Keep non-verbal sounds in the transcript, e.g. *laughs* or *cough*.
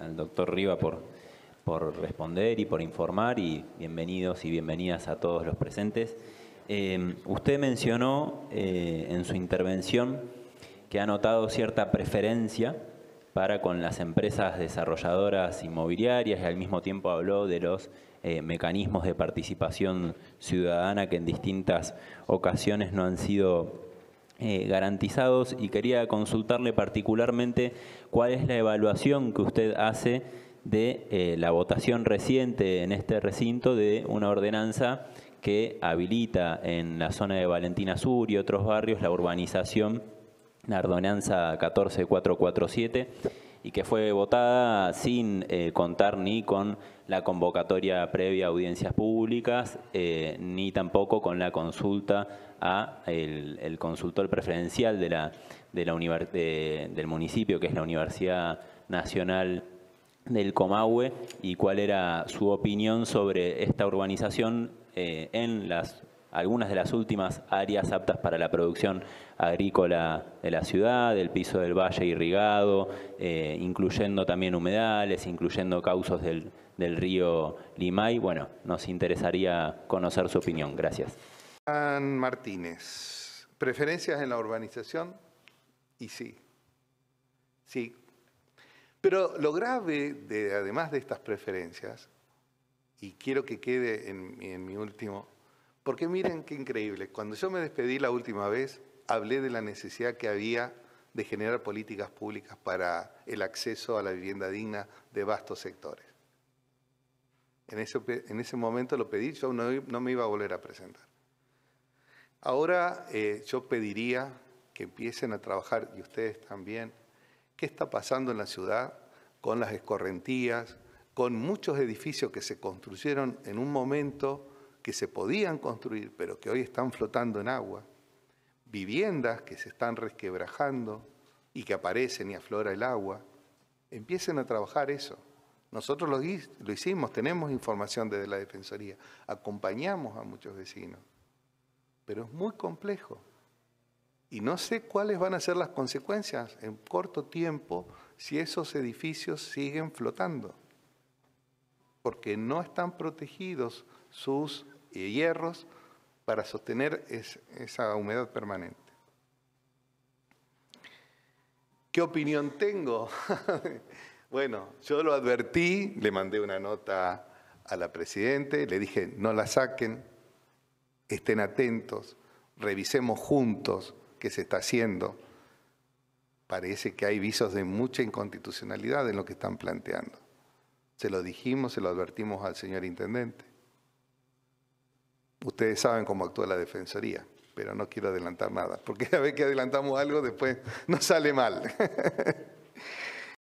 al, doctor Riva por, por responder y por informar y bienvenidos y bienvenidas a todos los presentes. Em, usted mencionó eh, en su intervención que ha notado cierta preferencia para con las empresas desarrolladoras inmobiliarias y al mismo tiempo habló de los eh, mecanismos de participación ciudadana que en distintas ocasiones no han sido eh, garantizados y quería consultarle particularmente cuál es la evaluación que usted hace de eh, la votación reciente en este recinto de una ordenanza que habilita en la zona de Valentina Sur y otros barrios la urbanización, la ordenanza 14447 y que fue votada sin eh, contar ni con la convocatoria previa a audiencias públicas, eh, ni tampoco con la consulta a el, consultor preferencial de la, de la del municipio, que es la Universidad Nacional del Comahue, y cuál era su opinión sobre esta urbanización eh, en las algunas de las últimas áreas aptas para la producción agrícola de la ciudad, del piso del valle irrigado, eh, incluyendo también humedales, incluyendo causos del, río Limay. Bueno, nos interesaría conocer su opinión. Gracias. Juan Martínez, preferencias en la urbanización y sí, sí. Pero lo grave, de, además de estas preferencias, y quiero que quede en, en mi último porque miren qué increíble, cuando yo me despedí la última vez, hablé de la necesidad que había de generar políticas públicas para el acceso a la vivienda digna de vastos sectores. En ese, momento lo pedí, yo no, me iba a volver a presentar. Ahora eh, yo pediría que empiecen a trabajar, y ustedes también, qué está pasando en la ciudad con las escorrentías, con muchos edificios que se construyeron en un momento que se podían construir, pero que hoy están flotando en agua, viviendas que se están resquebrajando y que aparecen y aflora el agua, empiecen a trabajar eso. Nosotros lo, hicimos, tenemos información desde la Defensoría, acompañamos a muchos vecinos, pero es muy complejo. Y no sé cuáles van a ser las consecuencias en corto tiempo si esos edificios siguen flotando porque no están protegidos sus eh, hierros para sostener esa humedad permanente. ¿Qué opinión tengo? *laughs* bueno, yo lo advertí, le mandé una nota a la Presidente, le dije, no la saquen, estén atentos, revisemos juntos qué se está haciendo. Parece que hay visos de mucha inconstitucionalidad en lo que están planteando. Se lo dijimos, se lo advertimos al señor intendente. Ustedes saben cómo actúa la Defensoría, pero no quiero adelantar nada, porque cada *laughs* vez que adelantamos algo después no sale mal. *laughs*